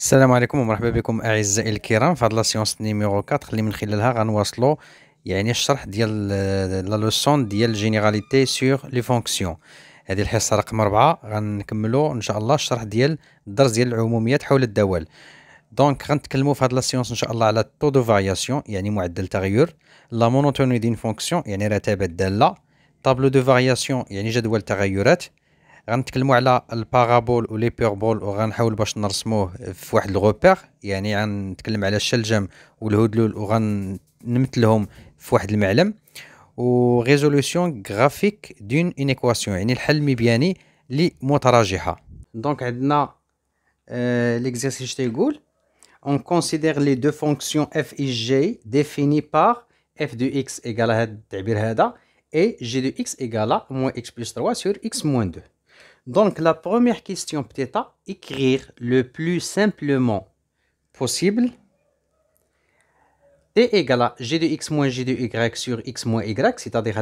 السلام عليكم ومرحبا بكم اعزائي الكرام في هاد لا سيونس نيميرو 4 اللي من خلالها غنواصلو يعني الشرح ديال لا لوسون ديال جينيراليتي سور لي فونكسيون هذه الحصه رقم 4 غنكملو ان شاء الله الشرح ديال الدرس ديال العموميات حول الدوال دونك غنتكلمو في هاد لا سيونس ان شاء الله على تو دو فارياسيون يعني معدل تغير لا مونوتوني دين فونكسيون يعني رتابه الداله طابلو دو فارياسيون يعني جدول تغيرات غنتكلموا على البارابول ولي بيربول وغنحاول باش نرسموه في واحد الغوبير يعني غنتكلم على الشلجم والهدلول وغنمثلهم في واحد المعلم وريزولوسيون غرافيك دون اون ايكواسيون يعني الحل مبياني متراجحه دونك عندنا ليكزيرسيس آه، تيقول on considère les deux fonctions f et g définies par f de x égale à هذا التعبير هذا et g de x égale à moins x plus 3 sur x moins 2 Donc, la première question, peut-être, écrire le plus simplement possible. T égale à g de x moins g de y sur x moins y, c'est-à-dire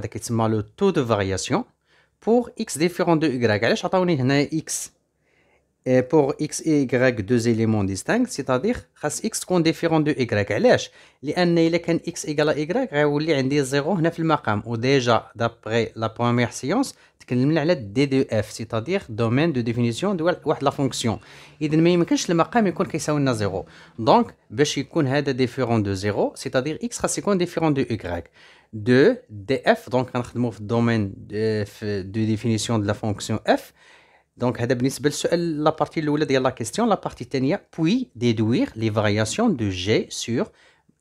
le taux de variation pour x différent de y. Alors, je vais x et pour x et y deux éléments distincts, c'est-à-dire x est différent de y علاش لان الا كان x à y غيولي عندي زيرو هنا في المقام وديجا دابري لا بروميير سيونس تكلمنا على دي دو اف سيتادير دومين دو ديفينيسيون دو واحد لا le اذا ما يمكنش المقام يكون كيساوي لنا زيرو دونك باش يكون هذا cest cest dire x خاص يكون de y دو df, دونك غنخدمو في الدومين de définition de la fonction f. Donc c'est la partie où y a la question, la partie qui puis d'éduire les variations de g sur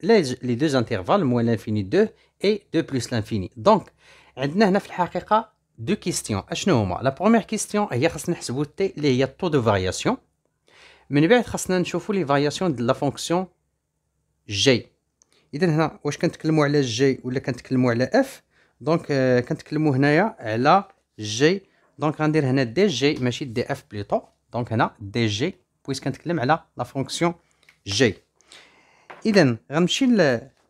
les deux intervalles moins l'infini 2 et 2 plus l'infini. Donc nous a deux questions La première question est de calculer les taux de variation. Mais nous allons être les variations de la fonction g. Donc quand on parle de g ou quand on parle de f, donc quand on parle de là g. دونك غندير هنا دي جي ماشي دي اف بليطو دونك هنا دي جي بويس كنتكلم على لا فونكسيون جي اذا غنمشي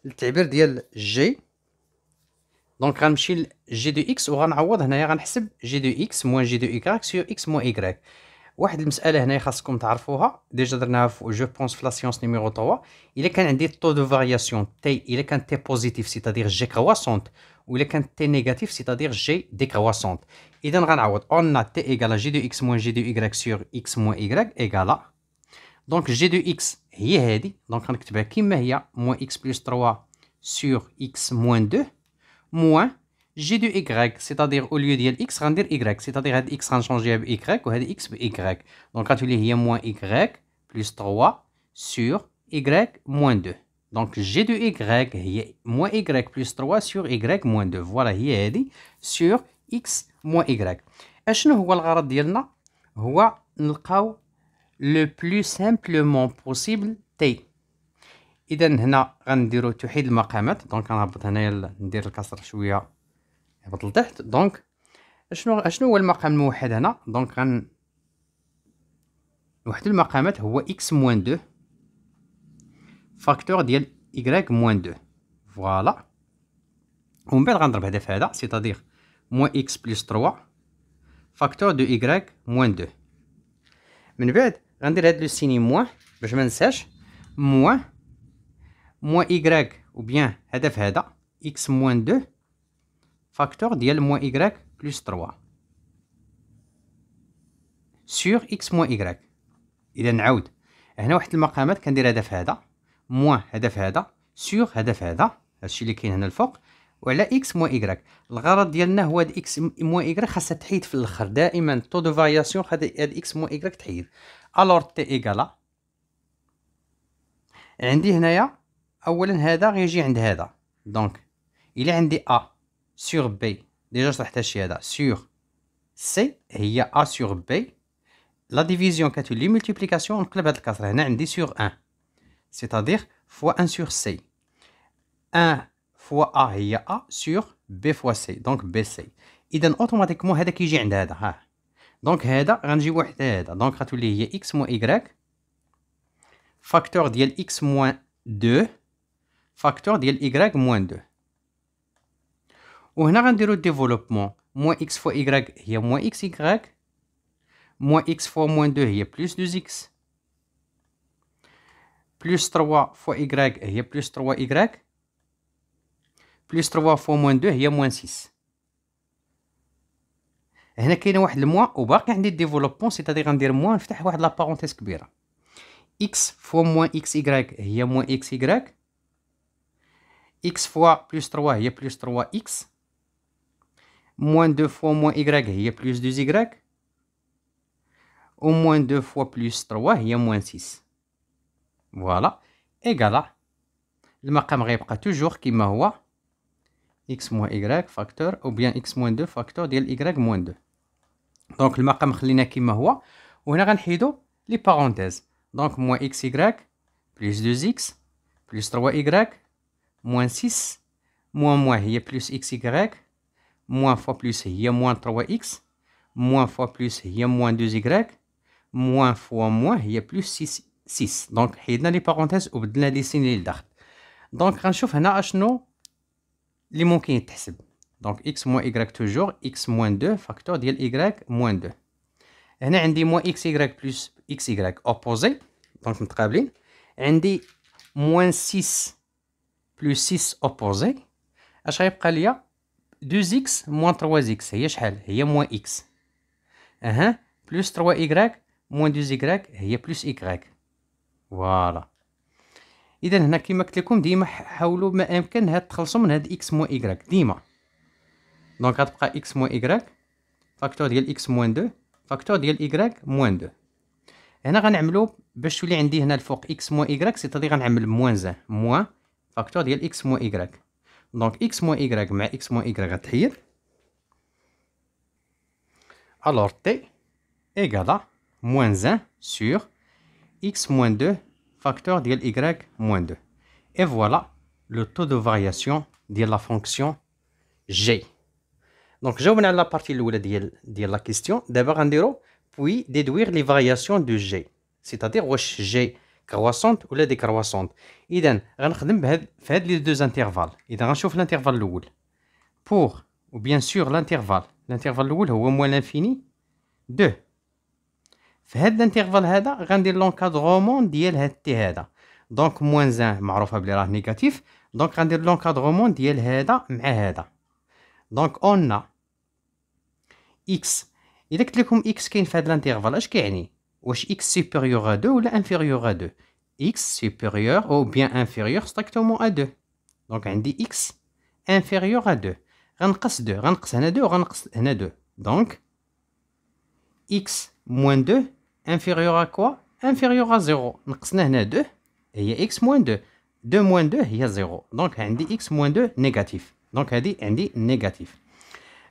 للتعبير ديال جي دونك غنمشي لجي دو اكس وغنعوض هنايا غنحسب جي دو اكس موان جي دو ايكغيك سيو اكس موان ايكغيك واحد المساله هنايا خاصكم تعرفوها ديجا درناها في جو بونس في لاسيونس نيميرو 3 الا كان عندي طو دو فارياسيون تي الا كان تي بوزيتيف سيتادير جي كرواسونت الا كان تي نيجاتيف سيتادير جي ديكرواسونت on a t égale à g de x moins g de y sur x moins y égale à donc g de x هي هذه دونك غنكتبها moins x plus 3 sur x moins 2 moins g de y c'est-à-dire au lieu ديال x غندير y c'est-à-dire هاد x changé ب y وهاد x ب y دونك غتولي هي moins y plus 3 sur y moins 2 Donc g de y, moins y plus 3 sur y moins 2. Voilà, y est sur x موان إيكغيك أشنو هو الغرض ديالنا هو نلقاو لو بلو سامبلومون بوسيبل تي اذا هنا غنديرو توحيد المقامات دونك غنهبط هنايا ندير الكسر شويه هبط لتحت دونك اشنو اشنو هو المقام الموحد هنا دونك غن وحد المقامات هو اكس موان دو فاكتور ديال y موان دو فوالا ومن بعد غنضرب هذا في هذا سيتادير moins x plus 3 فاكتور دو y moins 2 من بعد غندير هاد لو سيني موان باش منساش موان موان y ou bien هذا في هذا x moins 2 فاكتور ديال موان y plus 3 سيغ x موان y اذا نعاود هنا واحد المقامات كندير هذا في هذا موان هذا في هذا سور هذا في هذا هادشي لي كاين هنا الفوق وعلى اكس موان ايكغيك الغرض ديالنا هو هاد اكس موان ايكغيك خاصها تحيد في الاخر دائما تو دو فارياسيون هاد اكس موان ايكغيك تحيد الور تي ايكالا عندي هنايا اولا هذا غيجي عند هذا دونك الا عندي ا سور بي ديجا شرحت هادشي هذا سور سي هي ا سور بي لا ديفيزيون كتولي ملتيبليكاسيون نقلب هاد الكسر هنا عندي سور ان سيتادير فوا ان سور سي ان fois A et A sur B fois C, donc BC. Et puis automatiquement, Heda qui gène Heda. Donc Heda rend du W. Donc, c'est X moins Y. Facteur x moins 2. Facteur y moins 2. On a rendu le développement. Moins X fois Y, il moins XY. Moins X fois moins 2, il y a plus 2X. Plus 3 fois Y, il y plus 3Y. Plus 3 fois moins 2, il y a moins 6. Et nous avons le moins, Au voit qu'il y développement, c'est-à-dire un moins. En on la parenthèse X fois moins XY, il y a moins XY. X fois plus 3, il y a plus 3X. Moins 2 fois moins Y, il y a plus 2Y. Au moins 2 fois plus 3, il y a moins 6. Voilà. Égale à. Le macamari toujours qui m'a oua x moins y facteur ou bien x moins 2 facteur de y moins 2 Donc, le Donc le خليناه Ou هو وهنا غنحيدو les parenthèses. Donc, moins xy plus 2x plus 3y moins 6 moins moins y plus xy moins fois plus y moins 3x moins fois plus y moins 2y moins fois moins y plus 6 6 les parenthèses ou بارونتيز وبدلنا لي سين اللي Donc, donc غنشوف un les mots qui sont Donc, x moins y toujours, x moins 2, facteur de y moins 2. On a moins xy plus xy opposé. Donc, on travaille. On a moins 6 plus 6 opposé. On a dit 2x moins 3x. à C'est il y a moins x. Plus 3y moins 2y, c'est plus y. Voilà. اذا هنا كما قلت لكم ديما حاولوا ما امكن هاد تخلصوا من هاد اكس موان ايكغاك ديما دونك غتبقى اكس موان ايكغاك فاكتور ديال اكس موان دو فاكتور ديال ايكغاك موان دو هنا غنعملو باش تولي عندي هنا الفوق اكس موان ايكغاك سيتادي غنعمل موان زان موان فاكتور ديال اكس موان ايكغاك دونك اكس موان ايكغاك مع اكس موان ايكغاك غتحيد الور تي ايكالا موان زان سور اكس موان دو facteur de y moins 2 et voilà le taux de variation de la fonction g donc j'ouvre à la partie première la question D'abord, on puis déduire les variations de g c'est-à-dire que g ou ou décroissante. on غنخدم بهاد في deux intervalles. intervalles. On chauffe l'intervalle l'intervalle الاول pour ou bien sûr l'intervalle l'intervalle الاول هو moins l'infini 2 في هاد الانترفال هذا غندير لونكادغومون ديال هاد تي هذا دونك موان زان معروفه بلي راه نيجاتيف دونك غندير لونكادغومون ديال هذا مع هذا دونك اون اكس اذا قلت لكم اكس كاين في هاد الانترفال اش كيعني واش اكس سوبيريور ا 2 ولا انفيريور ا 2 اكس سوبيريور او بيان انفيريور ستريكتومون ا 2 دونك عندي اكس انفيريور ا 2 غنقص 2 غنقص هنا 2 غنقص هنا 2 دونك اكس موان 2 inférieur à quoi Inférieur à 0. Nous il 2 a x moins 2. 2 moins 2 a 0. donc 10 x moins 2 négatif. Donc, هادي عندي négatif.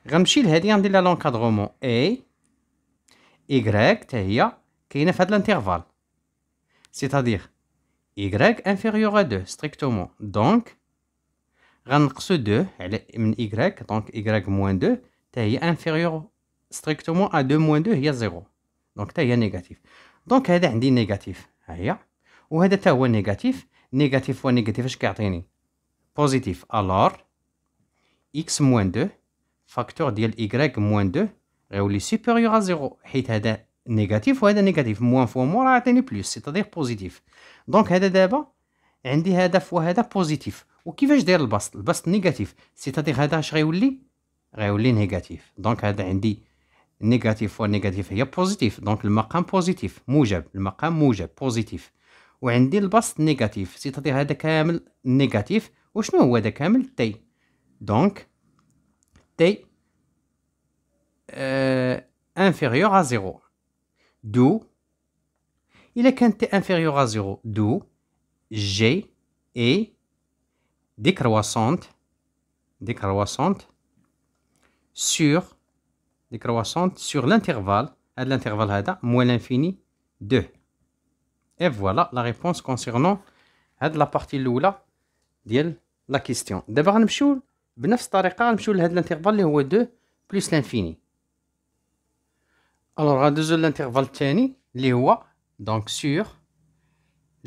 ramchil dit dit l'encadrement. A Y حتى هي كاينه في C'est-à-dire y inférieur à 2 strictement. Donc ce 2 elle est y donc y moins 2 est inférieur strictement à 2 moins 2 a 0. دونك حتى هي نيجاتيف دونك هذا عندي نيجاتيف ها هي وهذا حتى هو نيجاتيف نيجاتيف و نيجاتيف اش كيعطيني بوزيتيف الور اكس موان دو فاكتور ديال ايكغيك موان دو غيولي سوبيريور ا زيرو حيت هذا نيجاتيف وهذا نيجاتيف موان فوا مور عطيني بلوس سيتادير بوزيتيف دونك هذا دابا عندي هذا فوا هذا بوزيتيف وكيفاش داير البسط البسط نيجاتيف سيتادير هذا اش غيولي غيولي نيجاتيف دونك هذا عندي نيجاتيف نيجاتيف هي بوزيتيف دونك المقام بوزيتيف موجب المقام موجب بوزيتيف وعندي البسط نيجاتيف تعطي هذا كامل نيجاتيف وشنو هو هذا كامل تي دونك تي انفيريور ا زيرو دو الا كان تي انفيريور ا زيرو دو جي اي ديكرواسونت ديكرواسونت سور croissante sur l'intervalle, à l'intervalle هذا moins l'infini 2. Et voilà la réponse concernant la partie l'oula ديال la question. D'abord نمشيو بنفس الطريقه نمشيو لهذا l'intervalle اللي هو 2 plus l'infini. Alors à deux l'intervalle الثاني اللي هو donc sur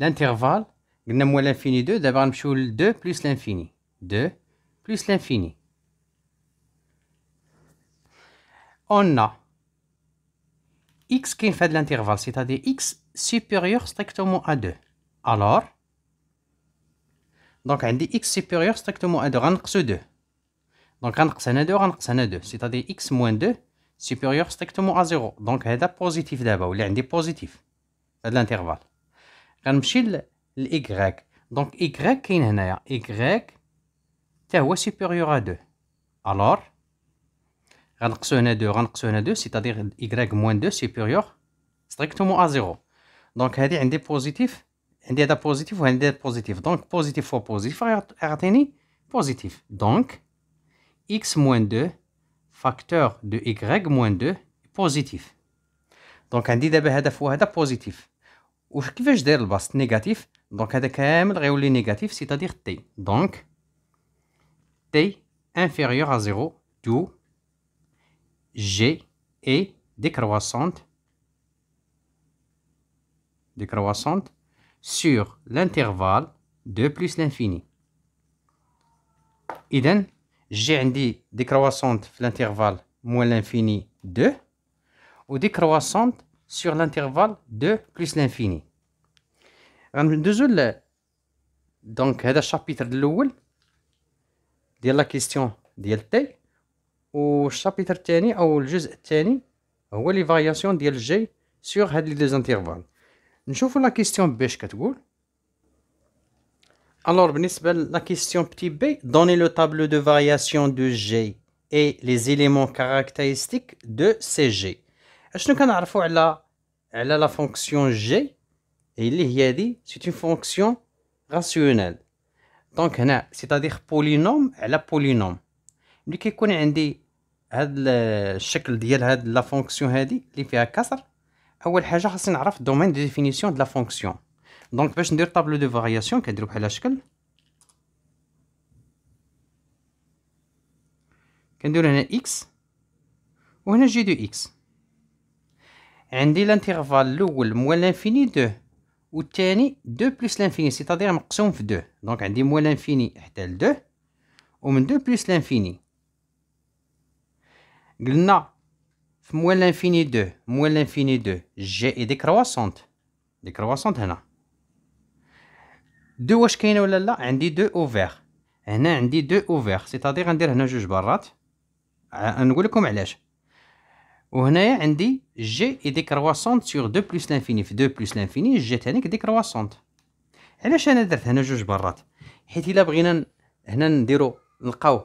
l'intervalle قلنا moins l'infini 2 d'abord نمشيو ل 2 plus l'infini 2 plus l'infini on a x qui fait de l'intervalle, c'est-à-dire x supérieur strictement à 2. Alors, donc on dit x supérieur strictement à 2, on 2. Donc on 2, on 2, c'est-à-dire x moins 2 supérieur strictement à 0. Donc هذا positif d'abord, ou عندي positif de l'intervalle. On y. Donc y est est y est supérieur à 2. Alors Réduction de 2, réduction de 2, c'est-à-dire y moins 2 supérieur strictement à 0. Donc, il y a positif, ici, on positif, ou on a positif. Donc, positif fois positif, on a positif. Donc, x moins 2, facteur de y moins 2, positif. Donc, ici, on a positif fois positif. Où je vais dire, le bas négatif. Donc, on a quand même le réel négatif, c'est-à-dire t. Donc, t inférieur à 0, tout. G et décroissante, décroissante sur l'intervalle 2 plus l'infini. Idem, j'ai est décroissante l'intervalle moins l'infini 2 ou décroissante sur l'intervalle 2 plus l'infini. Donc, chapitre de الاول de la question de تي au chapitre, او الجزء الثاني la لي de g sur سور deux intervalles. Nous la question b. باش Alors, la question petit b, donnez le tableau de variation de G et les éléments caractéristiques de CG. ne ce que nous la, la fonction G Et c'est une fonction rationnelle. Donc, c'est-à-dire polynôme, elle a polynôme. ملي كيكون عندي هاد الشكل ديال هاد لا فونكسيون هادي اللي فيها كسر اول حاجه خاصني نعرف الدومين دي ديفينيسيون دو لا فونكسيون دونك باش ندير طابلو دو فارياسيون كنديرو بحال هالشكل كندير هنا اكس وهنا جي دو اكس عندي لانتيرفال الاول موال لانفيني دو والثاني دو بلس لانفيني سيتادير مقسوم في دو دونك عندي موال لانفيني حتى لدو ومن دو بلس لانفيني قلنا في موال لانفيني دو موال لانفيني دو جي دي كرواسونت دي كرواسونت هنا دو واش كاينه ولا لا عندي دو اوفيغ هنا عندي دو اوفيغ سيتادير غندير هنا جوج برات نقول لكم علاش وهنايا عندي جي اي دي كرواسونت سور دو بلس لانفيني في دو بلس لانفيني جي تانيك دي كرواسونت علاش انا درت هنا جوج برات حيت الا بغينا هنا نديرو نلقاو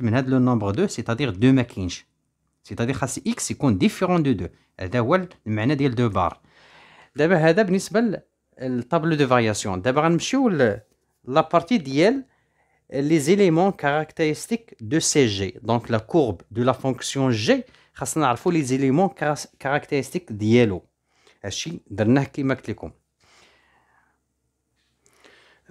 Il a le nombre 2, c'est-à-dire 2,5. C'est-à-dire que X est différent de 2. Il a défini les deux barres. d'abord a défini la table de variation. d'abord nous défini la partie de l'EL, les éléments caractéristiques de CG. Donc la courbe de la fonction G, il a défini les éléments caractéristiques de l'ELO. Si je clique dessus, je clique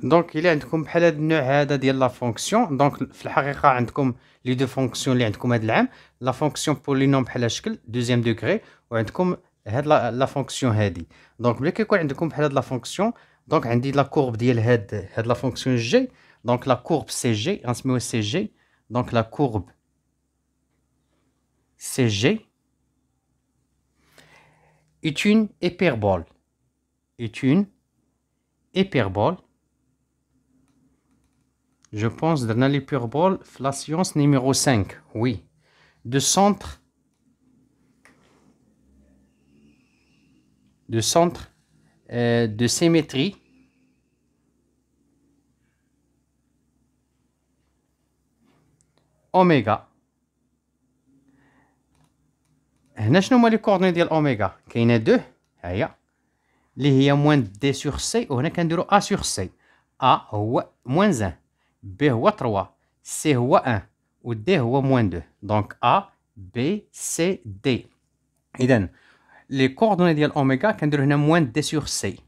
donc il est en tout cas pelet ne aide à dire la fonction donc flaire car en tout cas les deux fonctions lient en tout cas de la fonction polynôme à la schule deuxième degré ou en tout cas la fonction aide donc mais que quoi en tout cas pelet la fonction donc on dit la courbe d aide aide la fonction g donc la courbe c g en ce c g donc la courbe c g est une hyperbole est une hyperbole je pense dans les pure ball, la science numéro 5. Oui. De centre. De centre euh, de symétrie. Oméga. Nous avons les coordonnées de l'oméga. Il y a deux. Il y a moins D sur C. On a A sur C. A moins 1. B ou 3, C ou 1, ou D ou moins 2. Donc A, B, C, D. Les coordonnées idéales quand on a moins D sur C,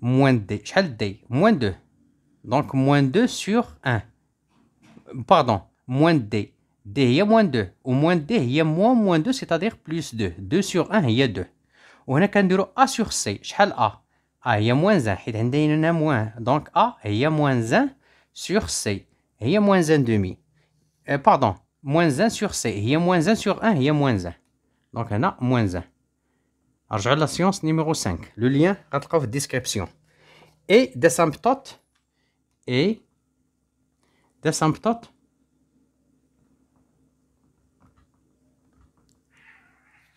moins D, D, moins 2. Donc moins 2 sur 1. Pardon, moins D, D, y moins 2, ou moins D, a moins moins 2, c'est-à-dire plus 2. 2 sur 1, il y a 2. On a quand on a sur C, j'ai A, A, a moins 1, et d'un a moins Donc A, il a moins 1 sur C, a moins 1 demi. Euh, pardon, moins 1 sur C, il y a moins 1 sur 1, il y a moins 1. Donc il on a moins 1. Alors, la science numéro 5. Le lien, dans la description. Et des symptômes, et des symptômes,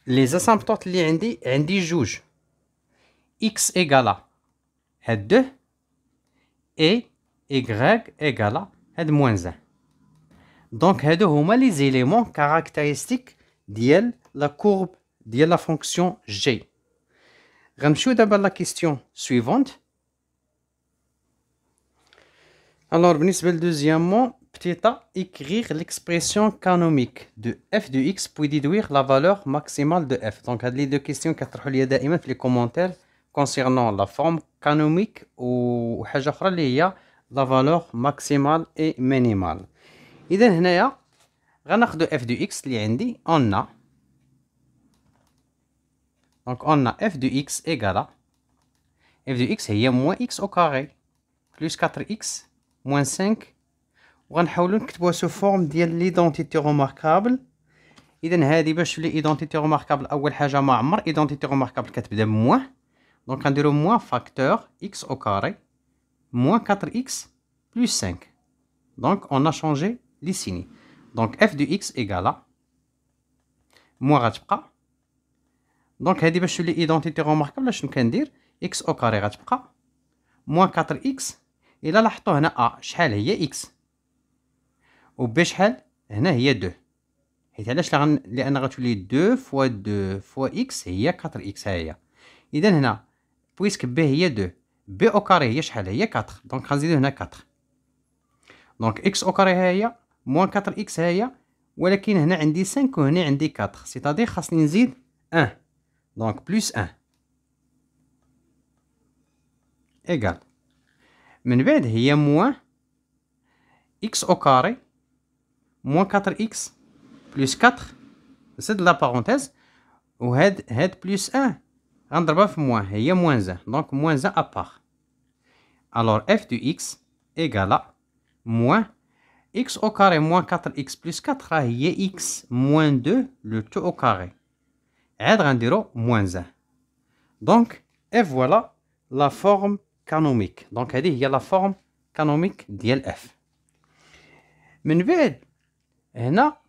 les asymptotes les indi عندي x égale à 2 et y égale à moins 1. Donc, هادو les éléments caractéristiques de la courbe de la fonction g. Ramchou d'abord la question suivante. Alors, deuxièmement, petit a, écrire l'expression canonique de f de x pour déduire la valeur maximale de f. Donc, les deux questions qui sont les commentaires concernant la forme canonique ou chose la valeur maximale et minimale. Idem, n'aïa, rana f de x, li indi, on a, donc on f de x égale f de x, y moins x au carré, plus 4x, moins 5, ou on a, ou l'on a, qui se forme, diè l'identité remarquable, idem, hè, diè, bèche, l'identité remarquable, ou l'hè, j'a ma, m'a, identité remarquable, kè, t'bè, de moins, donc on a, moins facteur, x au carré, moins 4x plus 5. Donc, on a changé les signes. Donc, f de x égale à moins ratchpa. Donc, je vais une identité remarquable Je vais dire x au carré ratchpa moins 4x. Et là, je vais a. c'est x. Ou b, je 2. Et là, je vais 2 fois 2 fois x. Et 4x. Et puis, puisque b est 2. بي او كاري هي شحال هي 4 دونك غنزيدو هنا 4 دونك اكس او كاري هي موان 4 اكس هي ولكن هنا عندي 5 وهنا عندي 4 سيتادير خاصني نزيد 1 دونك بلس 1 ايغال من بعد هي موان اكس او كاري موان 4 اكس بلس 4 زد لا بارونتيز وهاد هاد بلس 1 غنضربها في موان هي موان زان دونك موان زان ابار Alors f de x égale à moins x au carré moins 4x plus 4 راهي x moins 2 le tout au carré. Et عاد dire moins 1. Donc et voilà la forme canonique. Donc il y a la forme canonique dlf f.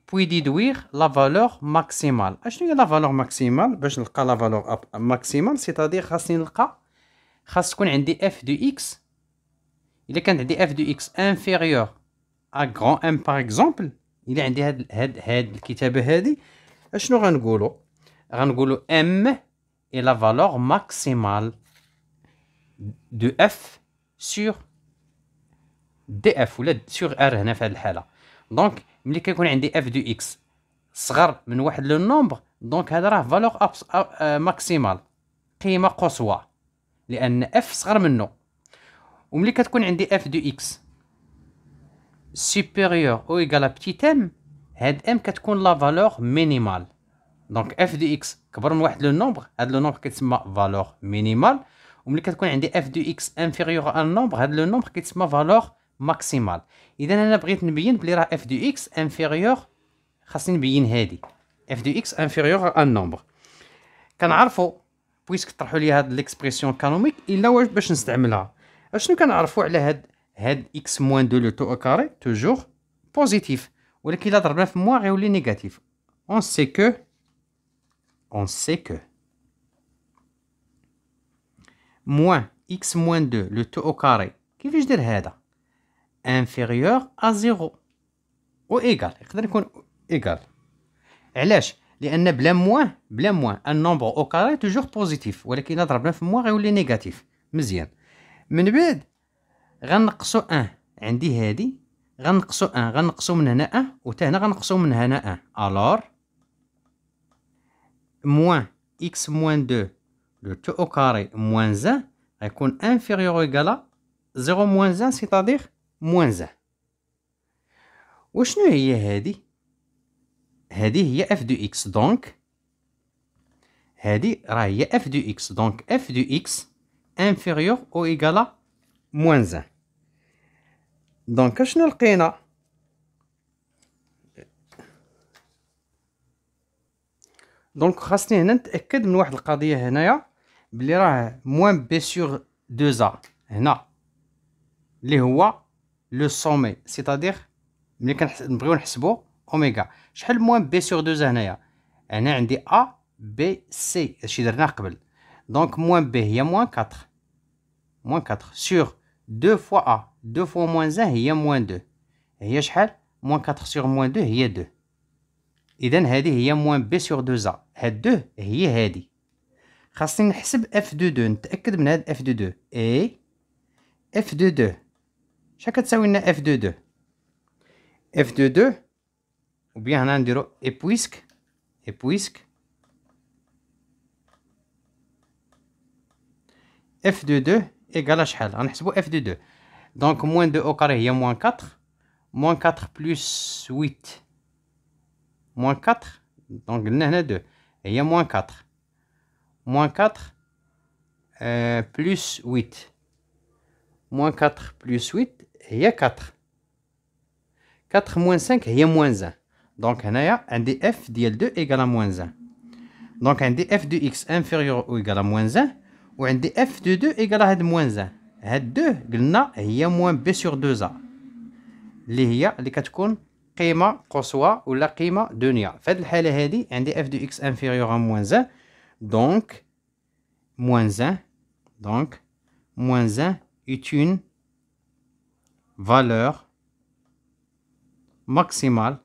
puis déduire la valeur maximale. Je dis la valeur maximale la valeur maximale c'est-à-dire que je خاص تكون f de x الا كان عندي اف دو اكس انفيريور ا غران ام باغ اكزومبل الا عندي هاد هاد هاد الكتابه هادي اشنو غنقولوا غنقولوا ام اي لا فالور ماكسيمال دو اف سور دي اف ولا سور ار هنا في هاد الحاله دونك ملي كيكون عندي اف دو اكس صغر من واحد لو نومبر دونك هذا راه فالور ماكسيمال قيمه قصوى لان اف صغر منه وملي كتكون عندي اف دو اكس سوبيريور او ايكال بتيت ام هاد ام كتكون لا فالور مينيمال دونك اف دو اكس كبر من واحد لو نومبر هاد لو نومبر كيتسمى فالور مينيمال وملي كتكون عندي اف دو اكس انفيريور ان نومبر هاد لو نومبر كيتسمى فالور ماكسيمال اذا انا بغيت نبين بلي راه اف دو اكس انفيريور خاصني نبين هادي اف دو اكس انفيريور ان نومبر كنعرفو بويسك طرحوا لي هاد ليكسبريسيون كانوميك الا واش باش نستعملها اشنو كنعرفوا على هاد هاد اكس موان دو لو تو او كاري توجور بوزيتيف ولكن الا ضربنا في موان غيولي نيجاتيف اون سي كو اون سي كو موان اكس موان دو لو تو او كاري كيفاش دير هذا انفيريور ا زيرو و ايكال يقدر يكون ايكال علاش لان بلا موان بلا موان النومبر او كاري توجور بوزيتيف ولكن الا ضربنا في موان غيولي نيجاتيف مزيان من بعد غنقصو ان عندي هادي غنقصو ان غنقصو من هنا ان وتا هنا غنقصو من هنا ان الور موان اكس موان دو لو تو او كاري موان زان غيكون انفيريور ايكالا زيرو موان زان سيتادير موان زان وشنو هي هادي هادي هي اف دو اكس دونك هادي راه هي اف دو اكس دونك اف دو اكس inférieur ou égal à moins 1 دونك اشنو لقينا دونك خاصني هنا نتاكد من واحد القضيه هنايا بلي راه موان بي سور 2 ا هنا اللي هو لو سومي سيتادير ملي كنبغيو نحسبو اوميغا شحال موان بي سور 2 هنايا هنا عندي ا بي سي هادشي درناه قبل دونك موان بي هي موان 4 moins 4 sur 2 fois A. 2 fois moins 1 il y a moins 2. هي شحال؟ moins 4 sur moins 2 il y a 2. Et il y a moins B sur 2A. Et 2 هي هادي. خاصني نحسب F22 نتاكد من هاد F22. Et F22 شحال كتساوي لنا F22 F22 وبيان هنا نديرو et puisque et puisque F22 égale à f de 2 donc moins 2 au carré a moins 4 moins 4 plus 8 moins 4 donc قلنا a 2 a moins 4 moins 4 euh, plus 8 moins 4 plus 8 a 4 4 moins 5 a moins 1 donc un df ديال 2 égale à moins 1 donc un df de x inférieur ou égal à moins 1 وعندي اف دو دو ايكال هاد موان زان هاد دو قلنا هي موان بي سيغ دو زا اللي هي اللي كتكون قيمه قصوى ولا قيمه دنيا فهاد الحاله هادي عندي اف دو اكس انفيريور موان زان دونك موان زان دونك موان زان est فالور ماكسيمال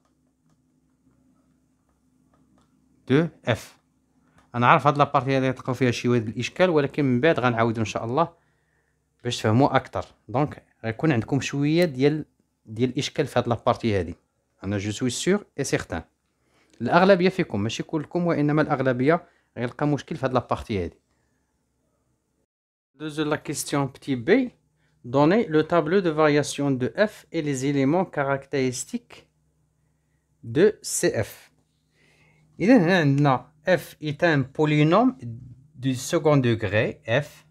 دو اف انا عارف هاد لابارتي هادي تلقاو فيها شي واحد الاشكال ولكن من بعد غنعاودو ان شاء الله باش تفهموا اكثر دونك غيكون عندكم شويه ديال ديال الاشكال في هاد لابارتي هادي انا جو سوي سيغ اي سيغتان الاغلبيه فيكم ماشي كلكم وانما الاغلبيه غيلقى مشكل في هاد لابارتي هادي دوز لا كيستيون بتي بي لو le دو فارياسيون دو اف اي لي زيليمون éléments دو سي اف إذا هنا عندنا f est un polynôme du second degré, f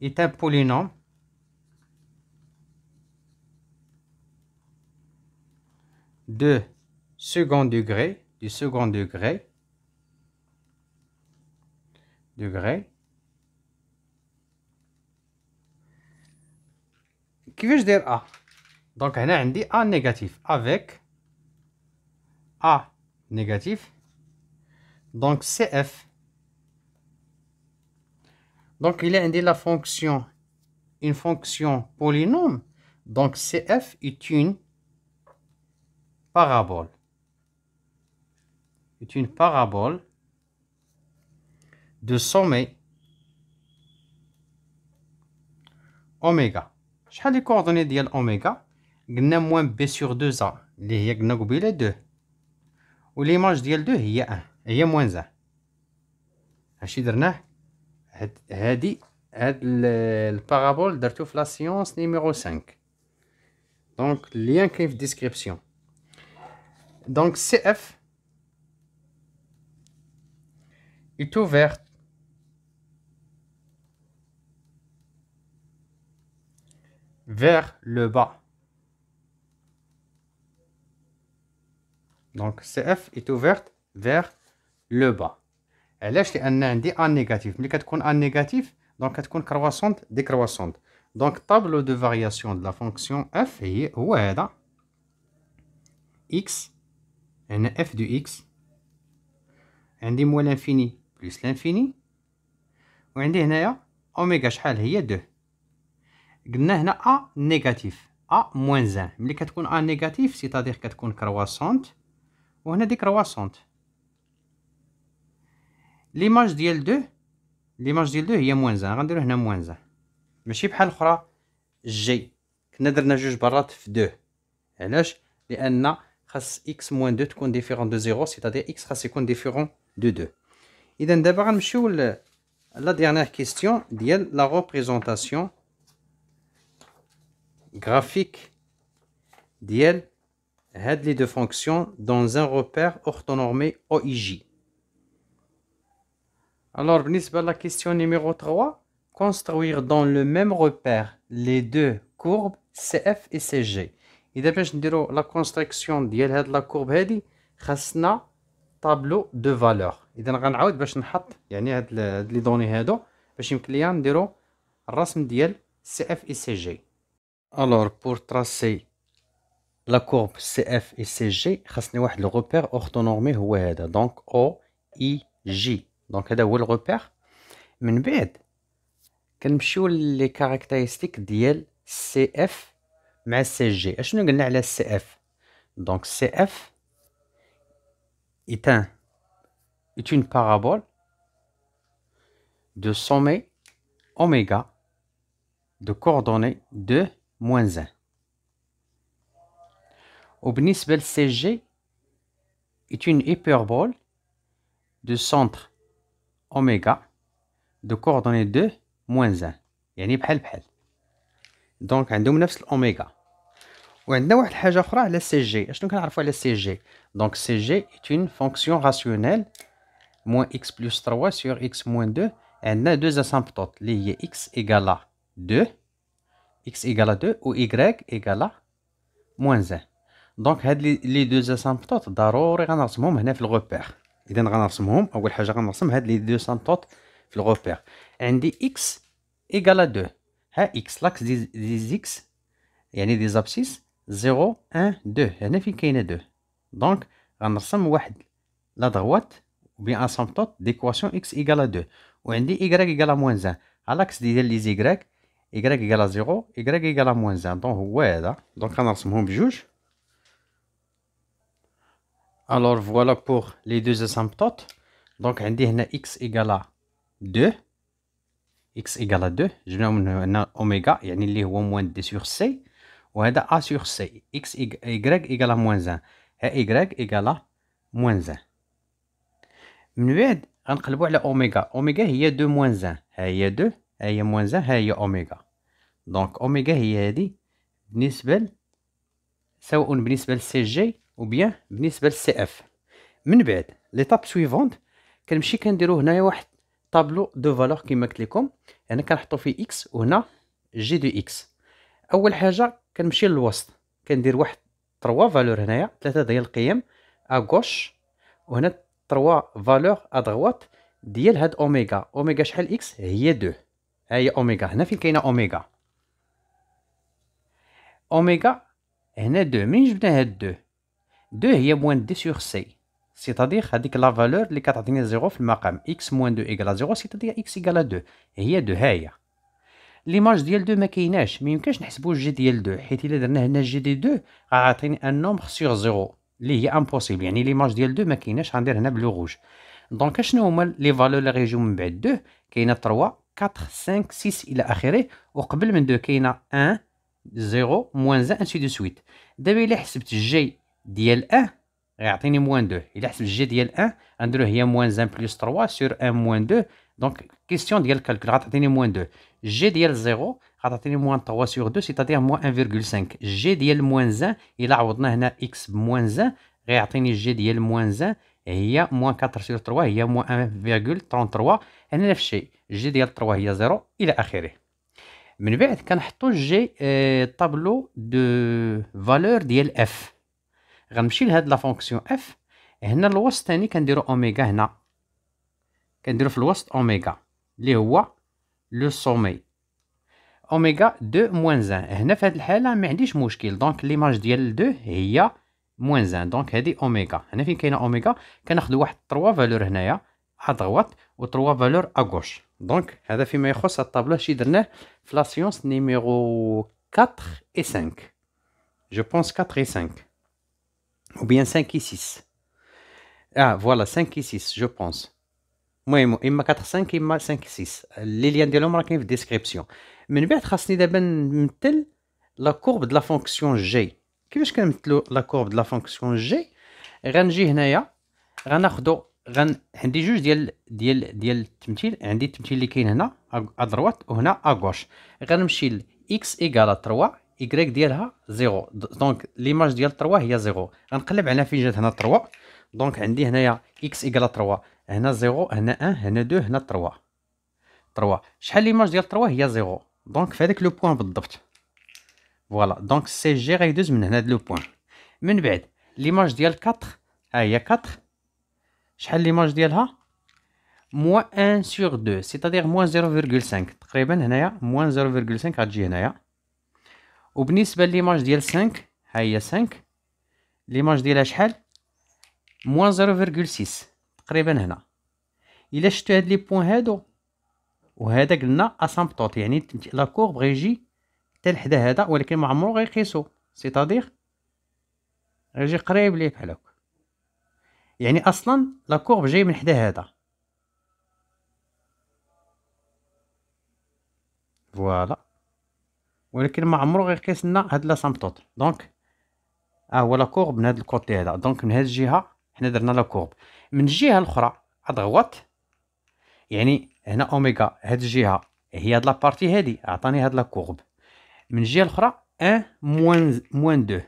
est un polynôme de second degré, du second degré, degré, dire a Donc on a dit A négatif avec A négatif donc CF. Donc il a la fonction, une fonction polynôme. Donc CF est une parabole. Est une parabole de sommet oméga. شحال لي كوردوني ديال اوميغا قلنا moins sur sur 2 a اللي هي قلنا قبيله 2 l'image ديال 2 هي 1 et il y a moins 1. Hadi est la parabole d'Artof la science numéro 5. Donc, lien qui est description. Donc, CF est ouverte vers le bas. Donc, CF est ouverte vers... Le bas. Elle est un a négatif. négatif, donc quatre courbes croissante, décroissante. Donc table de variation de la fonction f où X f de x un moins l'infini plus l'infini. Et on a oméga je est 2. a négatif, a moins un. quatre négatif, c'est à dire que croissant. croissante, on est décroissante. L'image d'elle 2, il y moins 1, il y a moins 1. Mais je vais vous dire que j'ai. Je vais vous dire que j'ai 2. Et là, il x moins 2 est différent de 0, c'est-à-dire x qui est différent de 2. Et là, je vais la dernière question la représentation graphique d'elle, les deux fonctions, dans un repère orthonormé OIJ. Alors, la question numéro 3, construire dans le même repère les deux courbes CF et CG. Et d'abord, la construction de la courbe, un tableau de valeurs. Et donc, on va les données pour tracer la de le et de CF et CG. Alors, pour tracer la courbe donc, c'est le repère. Nous avons les caractéristiques de CF et CG. CF. Donc, CF est une parabole de sommet oméga de coordonnées de moins 1. Et CG est une hyperbole de centre oméga دو كوردوني دو moins 1 يعني بحال بحال دونك عندهم نفس الاوميغا وعندنا واحد الحاجه اخرى على سي جي اشنو كنعرفوا على سي جي دونك سي جي ايت اون فونكسيون راسيونيل موان اكس بلس 3 سور اكس موان 2 عندنا دو اسامبتوت اللي هي اكس ايغالا 2 اكس ايغالا 2 و y ايغالا موان 1 دونك هاد لي دو اسامبتوت ضروري غنرسمهم هنا في الغوبير اذا غنرسمهم اول حاجه غنرسم هاد لي دو سانتوت في الغوبير عندي اكس ايغال ا 2 ها اكس لاكس دي, دي زيكس يعني دي زابسيس 0 1 2 هنا فين كاينه 2 دونك غنرسم واحد لا دغوات بيان ان ديكواسيون اكس ايغال ا 2 وعندي ايغال ا موان 1 لاكس الاكس ديال لي زيكغيك ايكغيك ايكال 0 ايغال ا موان 1 دونك هو هذا دونك غنرسمهم بجوج الوغ فوالا بوغ لي دو اسامبتوت دونك عندي هنا اكس ايكالا دو اكس ايكالا دو جبناو من هنا اوميغا يعني اللي هو موان دي سور سي وهذا ا سور سي اكس ايكغيك ايكالا موان زان ها ايكغيك ايكالا موان زان من بعد غنقلبوا على اوميغا اوميغا هي دو موان زان ها هي دو ها هي موان زان ها هي اوميغا دونك اوميغا هي هذه بالنسبه ل... سواء بالنسبه للسي جي او بيان بالنسبه للسي اف من بعد ليطاب سويفونت كنمشي كنديرو هنايا واحد طابلو دو فالور كيما قلت لكم هنا كنحطو فيه اكس وهنا جي دو اكس اول حاجه كنمشي للوسط كندير واحد 3 فالور هنايا ثلاثه ديال القيم ا غوش وهنا 3 فالور ا دغوات ديال هاد اوميغا اوميغا شحال اكس هي 2 ها هي اوميغا هنا فين كاينه اوميغا اوميغا هنا 2 منين جبنا هاد 2 2, c'est moins 2 sur c, c'est-à-dire que la valeur qui nous donne 0 dans le maquem x moins 2 à 0, c'est-à-dire x égale à 2, c'est 2. L'image de l'2 n'est pas là, mais on ne peut pas calculer le g de l'2, car si on a le un nombre sur 0, ce qui est impossible. L'image de l'2 n'est pas là dans le rouge. Donc, on a les valeurs de la région de l'2, qui sont 3, 4, 5, 6, et avant, il y a 1, 0, moins 1, et ainsi de suite. D'abord, on va calculer le ديال ان غيعطيني موان 2 الا حسب جي ديال ان غنديرو هي موان زان بلس 3 سور ان موان 2 دونك كيستيون ديال الكالكول غتعطيني موان 2 جي ديال زيرو غتعطيني موان 3 سور 2 سيتادير موان 1.5 جي ديال موان زان الا عوضنا هنا اكس بموان زان غيعطيني جي ديال موان زان هي موان 4 سور 3 هي موان 1.33 هنا نفس الشيء جي ديال 3 هي زيرو الى اخره من بعد كنحطو جي اه طابلو دو فالور ديال اف غنمشي لهاد لا فونكسيون اف هنا الوسط ثاني كنديرو اوميغا هنا كنديرو في الوسط اوميغا اللي هو لو سومي اوميغا 2 موان زان هنا في هذه الحاله ما عنديش مشكل دونك ليماج ديال 2 هي موان زان دونك هادي اوميغا هنا فين كاينه اوميغا كناخذ واحد 3 فالور هنايا ا دغوات و 3 فالور ا غوش دونك هذا فيما يخص الطابلو شي درناه في لا سيونس نيميرو 4 اي 5 جو بونس 4 اي 5 Ou bien 5 et 6. Ah, voilà, 5 et 6, je pense. المهم اما 4 5 اما 5 6 لي ليان ديالهم راه كاين في الديسكريبسيون من بعد خاصني دابا نمثل لا كورب د لا فونكسيون جي كيفاش كنمثلو لا كورب د لا فونكسيون جي غنجي هنايا غناخدو غن عندي جوج ديال ديال ديال التمثيل عندي التمثيل اللي كاين هنا ادروات وهنا اغوش غنمشي ل اكس ايكال 3 y ديالها زيرو دونك ليماج ديال 3 هي زيرو غنقلب على فين جات هنا 3 دونك عندي هنايا اكس ايكال 3 هنا زيرو هنا 1 هنا 2 هنا 3 3 شحال ليماج ديال 3 هي زيرو دونك في هذاك لو بوان بالضبط فوالا دونك سي جي غيدوز من هنا لو بوان من بعد ليماج ديال 4 ها هي 4 شحال ليماج ديالها موان 1 سور 2 سيتادير موان 0.5 تقريبا هنايا موان 0.5 غتجي هنايا وبالنسبه ليماج ديال 5 ها هي 5 ليماج ديالها شحال موان 0.6 تقريبا هنا الا شتو هاد لي بوين هادو وهذا قلنا اسامبتوت يعني لا كور بغا يجي حتى لحدا هذا ولكن ما عمرو غيقيسو سيتادير غيجي قريب ليه بحال هكا يعني اصلا لا كورب جاي من حدا هذا فوالا ولكن ما عمرو غيقيس لنا هاد لاسامبتوت دونك ها اه هو لا كورب من هاد الكوتي هذا دونك من هاد الجهه حنا درنا لا كورب من الجهه الاخرى ادغوات يعني هنا اوميغا هاد الجهه هي هاد لابارتي هادي عطاني هاد لا كورب من الجهه الاخرى 1 موان موان 2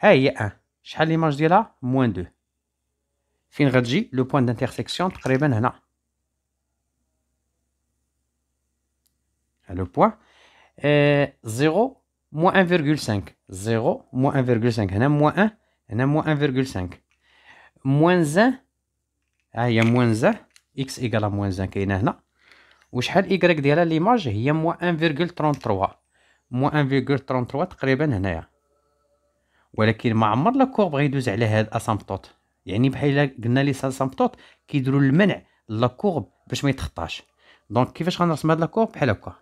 ها هي 1 شحال ليماج ديالها موان 2 فين غتجي لو بوين دانتيرسيكسيون تقريبا هنا لو بوين 0 موان 1,5 0 موان 1,5 هنا موان 1 هنا موان 1,5 موان زان ها هي موان زان اكس ايكالا موان زان كاينه هنا وشحال ايكغيك ديالها ليماج هي موان 1,33 موان 1,33 تقريبا هنايا ولكن ما عمر لا كورب غيدوز على هاد اسامبتوت يعني بحال قلنا لي سامبتوت كيديروا المنع لا كورب باش ما يتخطاش دونك كيفاش غنرسم هاد لا كورب بحال هكا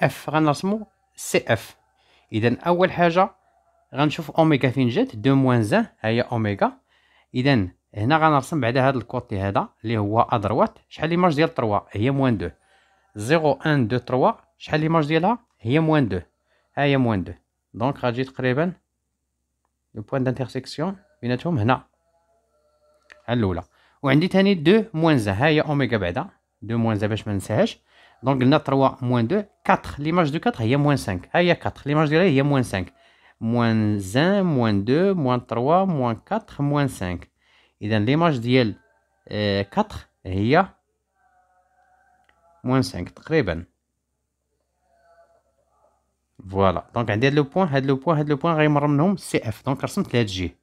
اف غنرسمو سي اف اذا اول حاجه غنشوف اوميغا فين جات دو موان زان ها هي اوميغا اذا هنا غنرسم بعدا هذا الكوتي هذا اللي هو ادروات شحال لي مارج ديال 3 هي موان 2 0 1 2 3 شحال لي مارج ديالها هي موان 2 ها هي موان 2 دونك غتجي تقريبا لو بوان دانتيرسيكسيون بيناتهم هنا على الاولى وعندي ثاني 2 موان زان ها هي اوميغا بعدا 2 موان زان باش ما ننساهاش Donc, on a 3 moins 2, 4. L'image de 4, il y a moins 5. il y a 4. L'image de là, il y a moins 5. Moins 1, moins 2, moins 3, moins 4, moins 5. Et dans l'image d'IL 4, il y a moins 5. Très bien. Voilà. Donc, on a le point, le point, le point, on CF. Donc, on a G.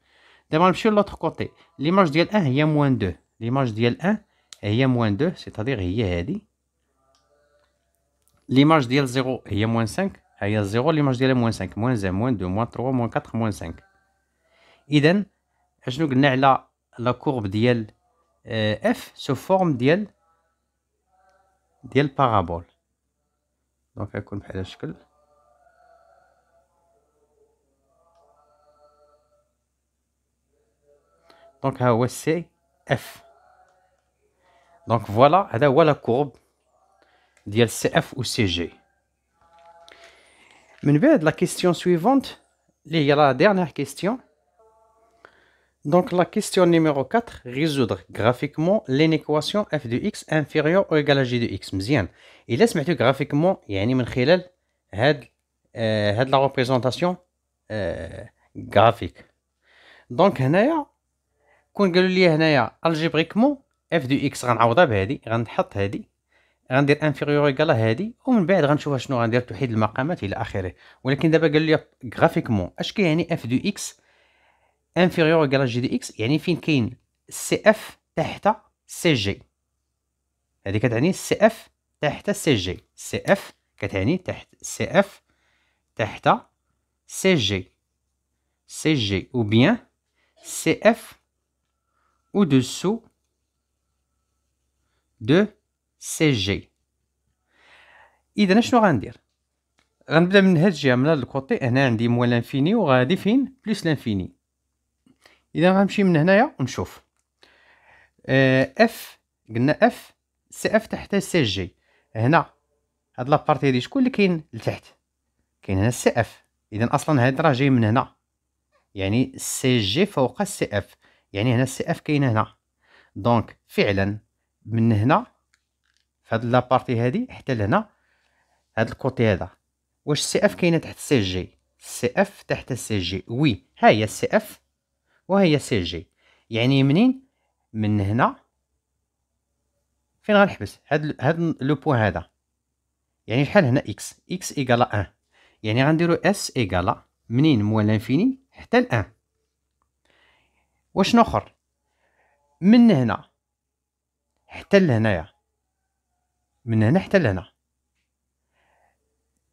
D'abord, on de l'autre côté. L'image l 1, il y a moins 2. L'image l 1, il y a moins 2, c'est-à-dire, il y a ليماج ديال زيرو هي موان سانك ها هي زيرو ليماج ديالها موان سانك موان زان موان دو موان تروا موان كاتخ موان سانك إذن أشنو قلنا على لا كورب ديال إف سو فورم ديال ديال بارابول دونك غيكون بحال الشكل دونك ها هو سي إف دونك فوالا هذا هو لا كورب CF ou CG. Mais la question suivante, il y la dernière question. Donc la question numéro 4, résoudre graphiquement l'inéquation f de x inférieur ou égal à g de x. Il est très graphiquement, il y a une la représentation euh, graphique. Donc il y a un congélé algébriquement f de x en haut de غندير انفيريور ايكال هادي ومن بعد غنشوف شنو غندير توحيد المقامات الى اخره ولكن دابا قال لي غرافيكمون اش كيعني اف دو اكس انفيريور ايكال جي دو اكس يعني فين كاين سي اف تحت سي جي هذه كتعني سي اف تحت سي جي سي اف كتعني تحت سي اف تحت سي جي سي جي او بيان سي اف او دوسو دو سي جي اذا شنو غندير غنبدا من هاد الجهه من هاد الكوتي هنا عندي موال لانفيني وغادي فين بلس لانفيني اذا غنمشي من هنايا ونشوف اف آه، قلنا اف سي اف تحت سي جي هنا هاد لابارتي هادي شكون اللي كاين لتحت كاين هنا سي اف اذا اصلا هاد راه جاي من هنا يعني سي جي فوق سي اف يعني هنا سي اف كاين هنا دونك فعلا من هنا فهاد لابارتي هادي حتى لهنا هاد الكوتي هذا واش السي اف كاينه تحت السي جي السي اف تحت السي جي وي ها هي السي اف وهي سي جي يعني منين من هنا فين غنحبس هاد هاد لو بوين هذا يعني شحال هنا اكس اكس ايكالا 1 آه. يعني غنديرو اس ايكالا منين موال انفيني حتى الان آه. واش نخر من هنا حتى لهنايا من هنا حتى لهنا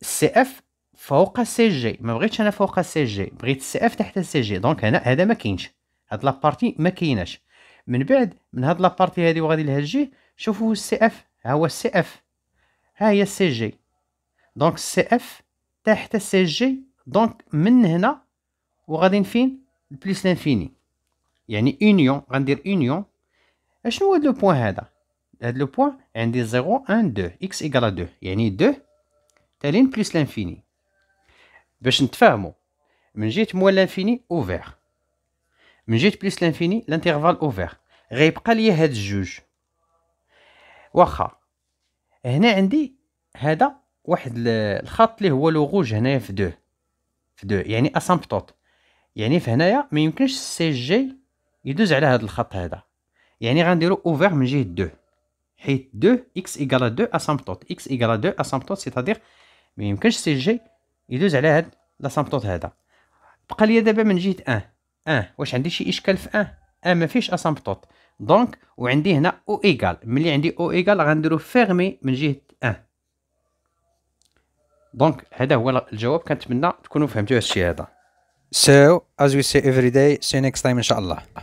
سي اف فوق سي جي ما بغيتش انا فوق سي جي بغيت سي اف تحت سي جي دونك هنا هذا ما كاينش هاد لابارتي ما كايناش من بعد من هاد لابارتي هادي وغادي لهاد الجي شوفوا السي اف ها هو السي اف ها هي السي جي دونك السي اف تحت السي جي دونك من هنا وغادي فين بليس لانفيني يعني اونيون غندير اونيون اشنو هاد لو بوين هذا هاد لو بوان عندي 0 ان 2 اكس ايكالا 2 يعني 2 تالين بلس لانفيني باش نتفاهمو من جهة موال لانفيني اوفير من جهة بلس لانفيني لانتيغفال اوفير غيبقى ليا هاد الجوج واخا هنا عندي هذا واحد الخط اللي هو لو غوج هنايا في 2 في 2 يعني اسامبتوت يعني في هنايا ما يمكنش السي جي يدوز على هذا الخط هذا يعني غنديرو اوفير من جهه 2 حيت 2 اكس ايكال 2 اسامبتوت اكس ايكال 2 اسامبتوت سيتادير ما يمكنش سي جي يدوز على هاد لاسامبتوت هذا بقى لي دابا من جهه 1 ان واش عندي شي اشكال في 1 ان ما فيش اسامبتوت دونك وعندي هنا او ايكال ملي عندي او ايكال غنديرو فيرمي من جهه ان دونك هذا هو الجواب كنتمنى تكونوا فهمتوا هادشي هذا سو از وي سي افري داي سي نيكست تايم ان شاء الله